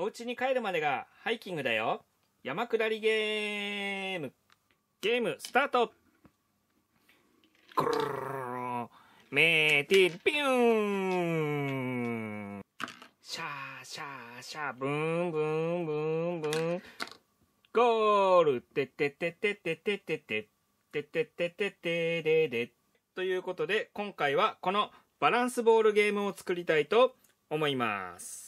お家に帰るまでがハイキングだよ。山下りゲーム。ゲームスタートメーティピューンシャーシャーシャーブンブンブンブンゴールてててててててててててててということで今回はこのバランスボールゲームを作りたいと思います。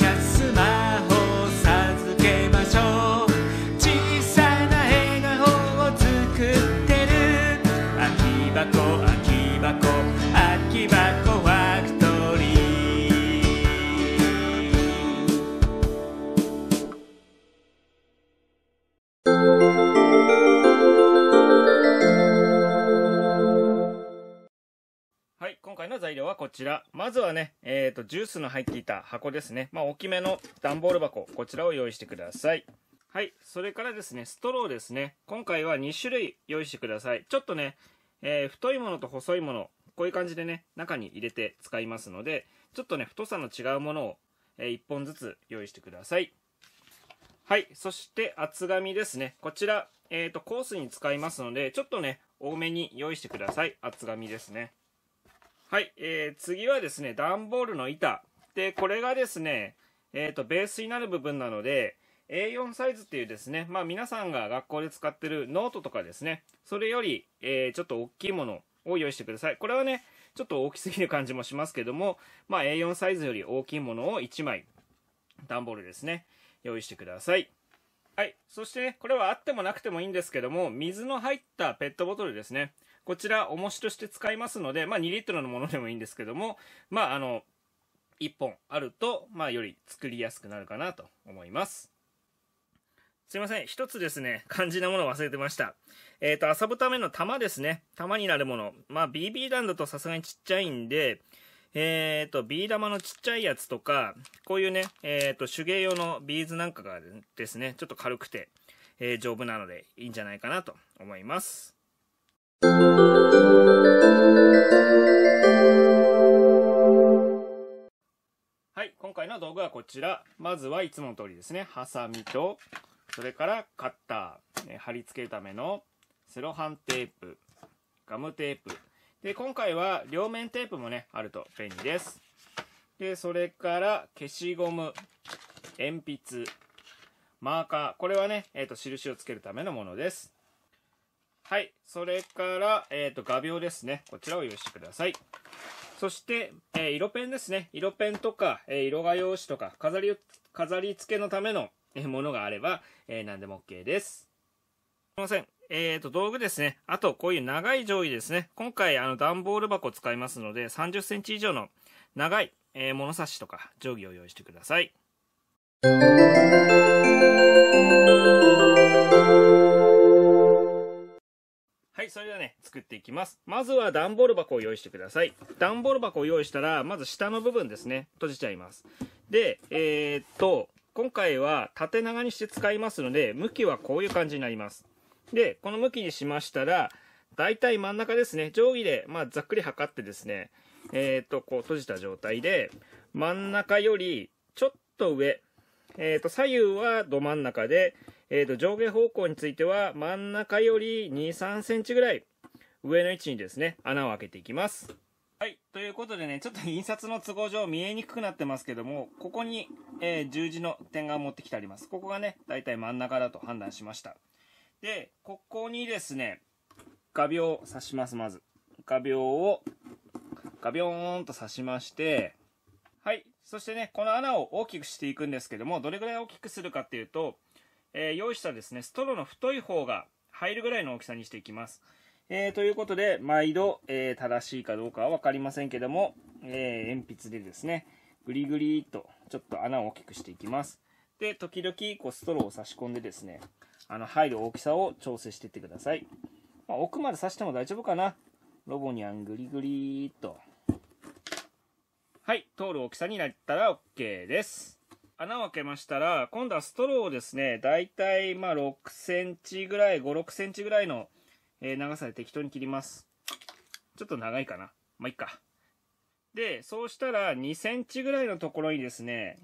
がスマホちら。まずはね、えっ、ー、と、ジュースの入っていた箱ですね。まあ、大きめの段ボール箱、こちらを用意してください。はい。それからですね、ストローですね。今回は2種類用意してください。ちょっとね、えー、太いものと細いもの、こういう感じでね、中に入れて使いますので、ちょっとね、太さの違うものを、えー、1本ずつ用意してください。はい。そして厚紙ですね。こちら、えっ、ー、と、コースに使いますので、ちょっとね、多めに用意してください。厚紙ですね。はい、えー、次はですね、段ボールの板。で、これがですね、えっ、ー、と、ベースになる部分なので、A4 サイズっていうですね、まあ皆さんが学校で使ってるノートとかですね、それより、えー、ちょっと大きいものを用意してください。これはね、ちょっと大きすぎる感じもしますけども、まあ A4 サイズより大きいものを1枚、段ボールですね、用意してください。はい。そして、ね、これはあってもなくてもいいんですけども、水の入ったペットボトルですね。こちら、重しとして使いますので、まあ、2リットルのものでもいいんですけども、まあ、あの、1本あると、まあ、より作りやすくなるかなと思います。すいません。一つですね、肝心なものを忘れてました。えっ、ー、と、遊ぶための玉ですね。玉になるもの。まあ、BB 弾だとさすがにちっちゃいんで、えっ、ー、と、ビー玉のちっちゃいやつとか、こういうね、えっ、ー、と、手芸用のビーズなんかがですね、ちょっと軽くて、え丈夫なのでいいんじゃないかなと思います。はい、今回の道具はこちら。まずはいつもの通りですね、ハサミと、それからカッター、え貼り付けるためのセロハンテープ、ガムテープ。で、今回は両面テープもね、あると便利です。で、それから消しゴム、鉛筆、マーカー。これはね、えっ、ー、と、印をつけるためのものです。はい。それから、えっ、ー、と、画鋲ですね。こちらを用意してください。そして、えー、色ペンですね。色ペンとか、えー、色画用紙とか、飾り、飾り付けのためのものがあれば、えー、何でも OK です。すいません。えーと、道具ですね。あと、こういう長い定規ですね。今回、あの、段ボール箱を使いますので、30センチ以上の長い、えー、物差しとか定規を用意してください。それではね作っていきますまずは段ボール箱を用意してください段ボール箱を用意したらまず下の部分ですね閉じちゃいますでえー、っと今回は縦長にして使いますので向きはこういう感じになりますでこの向きにしましたら大体真ん中ですね定規で、まあ、ざっくり測ってですねえー、っとこう閉じた状態で真ん中よりちょっと上えー、と左右はど真ん中で、えー、と上下方向については真ん中より2 3センチぐらい上の位置にですね穴を開けていきますはいということでねちょっと印刷の都合上見えにくくなってますけどもここに、えー、十字の点が持ってきてありますここがねだいたい真ん中だと判断しましたでここにですね画鋲を刺しますまず画鋲をガビョーンと刺しましてはいそしてねこの穴を大きくしていくんですけどもどれぐらい大きくするかっていうとえー、用意したですね、ストローの太い方が入るぐらいの大きさにしていきます。えー、ということで、毎度、えー、正しいかどうかは分かりませんけども、えー、鉛筆でですね、ぐりぐりとちょっと穴を大きくしていきます。で、時々こうストローを差し込んでですね、あの入る大きさを調整していってください。まあ、奥まで刺しても大丈夫かな。ロボニャンぐりぐりと。はい、通る大きさになったら OK です。穴を開けましたら、今度はストローをですね、だいたいまあ6センチぐらい、5、6センチぐらいの長さで適当に切ります。ちょっと長いかな。まあ、いっか。で、そうしたら2センチぐらいのところにですね、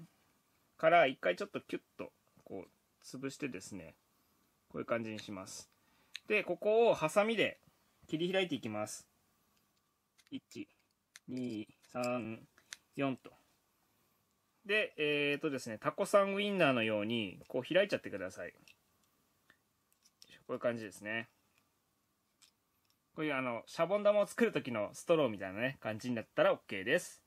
から一回ちょっとキュッと、こう、潰してですね、こういう感じにします。で、ここをハサミで切り開いていきます。1、2、3、4と。で、えっ、ー、とですね、タコさんウインナーのように、こう開いちゃってください。こういう感じですね。こういうあの、シャボン玉を作る時のストローみたいなね、感じになったら OK です。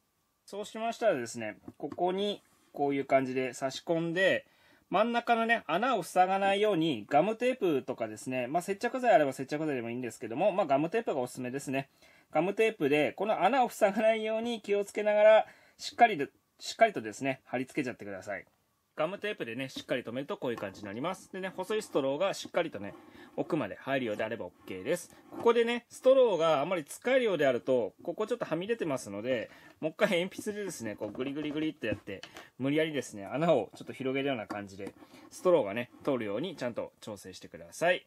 そうしましたらですね、ここにこういう感じで差し込んで、真ん中のね、穴を塞がないようにガムテープとかですね、まあ、接着剤あれば接着剤でもいいんですけども、まあ、ガムテープがおすすめですね。ガムテープで、この穴を塞がないように気をつけながら、しっかりしっかりとですね、貼り付けちゃってください。ガムテープでね、しっかり留めるとこういう感じになります。でね、細いストローがしっかりとね、奥まで入るようであれば OK です。ここでね、ストローがあまり使えるようであると、ここちょっとはみ出てますので、もう一回鉛筆でですね、こうグリグリグリってやって、無理やりですね、穴をちょっと広げるような感じで、ストローがね、通るようにちゃんと調整してください。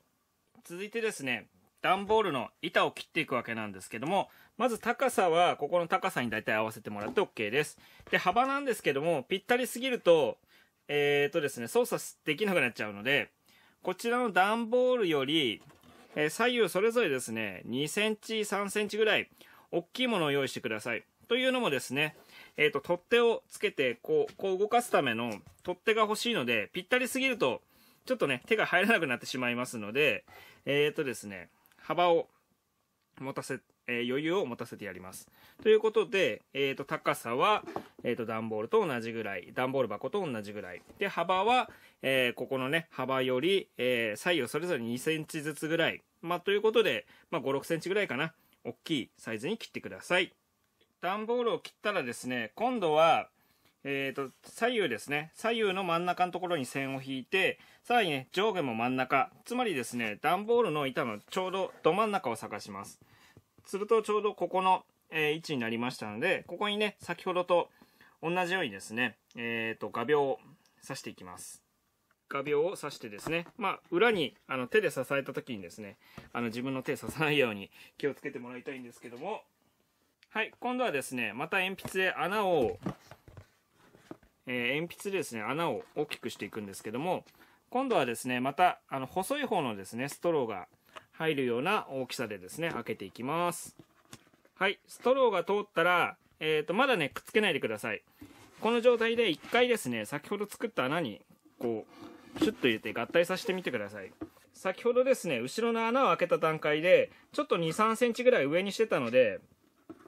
続いてですね、段ボールの板を切っていくわけなんですけども、まず高さは、ここの高さに大体合わせてもらって OK です。で、幅なんですけども、ぴったりすぎると、えっ、とですね、操作できなくなっちゃうので、こちらの段ボールより、えー、左右それぞれですね、2センチ、3センチぐらい、大きいものを用意してください。というのもですね、えー、と、取っ手をつけて、こう、こう動かすための取っ手が欲しいので、ぴったりすぎると、ちょっとね、手が入らなくなってしまいますので、えっ、ー、とですね、幅を持たせ、えー、余裕を持たせてやります。ということで、えーと、高さは、えーと、と段ボールと同じぐらい、段ボール箱と同じぐらい。で、幅は、えー、ここのね、幅より、えー、左右それぞれ2センチずつぐらい。まあ、ということで、まあ、5、6センチぐらいかな。大きいサイズに切ってください。段ボールを切ったらですね、今度は、えーと、左右ですね左右の真ん中のところに線を引いてさらにね上下も真ん中つまりですね段ボールの板のちょうどど真ん中を探しますするとちょうどここの、えー、位置になりましたのでここにね先ほどと同じようにですね、えーと、と画鋲を刺していきます画鋲を刺してですね、まあ、裏にあの手で支えた時にですねあの自分の手刺さないように気をつけてもらいたいんですけどもはい今度はですねまた鉛筆で穴をえー、鉛筆でですね穴を大きくしていくんですけども今度はですねまたあの細い方のですねストローが入るような大きさでですね開けていきますはいストローが通ったら、えーと、とまだねくっつけないでくださいこの状態で1回ですね先ほど作った穴にこうシュッと入れて合体させてみてください先ほどですね後ろの穴を開けた段階でちょっと2 3センチぐらい上にしてたので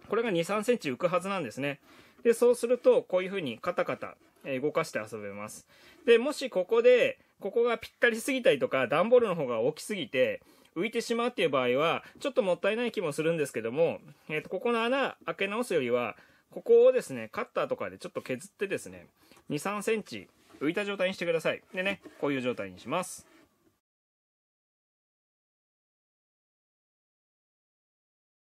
これが2 3センチ浮くはずなんですねでそうするとこういうふうにカタカタ動かして遊べますでもしここでここがぴったりすぎたりとか段ボールの方が大きすぎて浮いてしまうっていう場合はちょっともったいない気もするんですけども、えー、とここの穴開け直すよりはここをですねカッターとかでちょっと削ってですね2 3センチ浮いた状態にしてくださいでねこういう状態にします